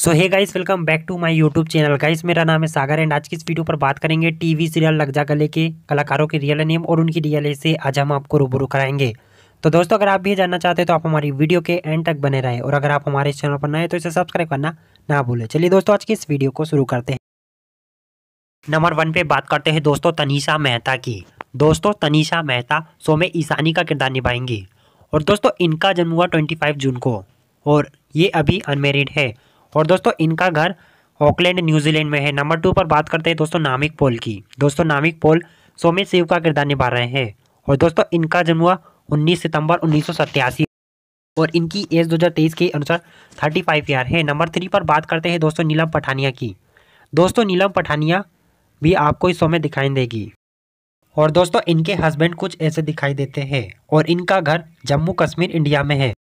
so hey guys welcome back to my YouTube channel guys मेरा नाम है सागर and आज की इस वीडियो पर बात करेंगे टीवी सीरियल लग जा गले के कलाकारों के रियल नेम और उनकी रियल से आज हम आपको रूबरू कराएंगे तो दोस्तों अगर आप भी जानना चाहते हैं तो आप हमारी वीडियो के एंड तक बने रहें और अगर आप हमारे चैनल पर नए तो इसे सब्सक्राइब करना ना भूलें चलिए दोस्तों आज की इस वीडियो को शुरू करते हैं नंबर वन पे बात करते हैं दोस्तों तनीषा मेहता की दोस्तों तनीषा मेहता शो में ईसानी का किरदार निभाएंगी और दोस्तों इनका जन्म हुआ ट्वेंटी जून को और ये अभी अनमेरिड है और दोस्तों इनका घर ऑकलैंड न्यूजीलैंड में है नंबर टू पर बात करते हैं दोस्तों नामिक पोल की दोस्तों नामिक पोल सोमित शिव का किरदार निभा रहे हैं और दोस्तों इनका जन्म हुआ 19 सितंबर उन्नीस और इनकी एज 2023 के अनुसार 35 ईयर है नंबर थ्री पर बात करते हैं दोस्तों नीलम पठानिया की दोस्तों नीलम पठानिया भी आपको इस शो में दिखाई देगी और दोस्तों इनके हस्बैंड कुछ ऐसे दिखाई देते हैं और इनका घर जम्मू कश्मीर इंडिया में है